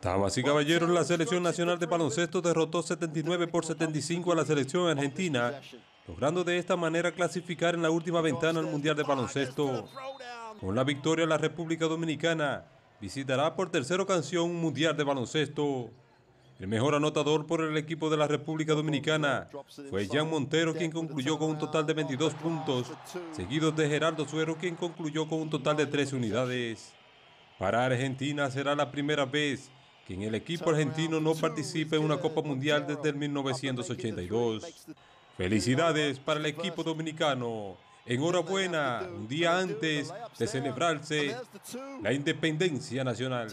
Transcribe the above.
Tamas y caballeros, la selección nacional de baloncesto derrotó 79 por 75 a la selección argentina, logrando de esta manera clasificar en la última ventana al Mundial de Baloncesto. Con la victoria, la República Dominicana visitará por tercera ocasión un Mundial de Baloncesto. El mejor anotador por el equipo de la República Dominicana fue Jean Montero, quien concluyó con un total de 22 puntos, seguidos de Gerardo Suero, quien concluyó con un total de 13 unidades. Para Argentina será la primera vez que el equipo argentino no participe en una Copa Mundial desde el 1982. Felicidades para el equipo dominicano. Enhorabuena, un día antes de celebrarse la independencia nacional.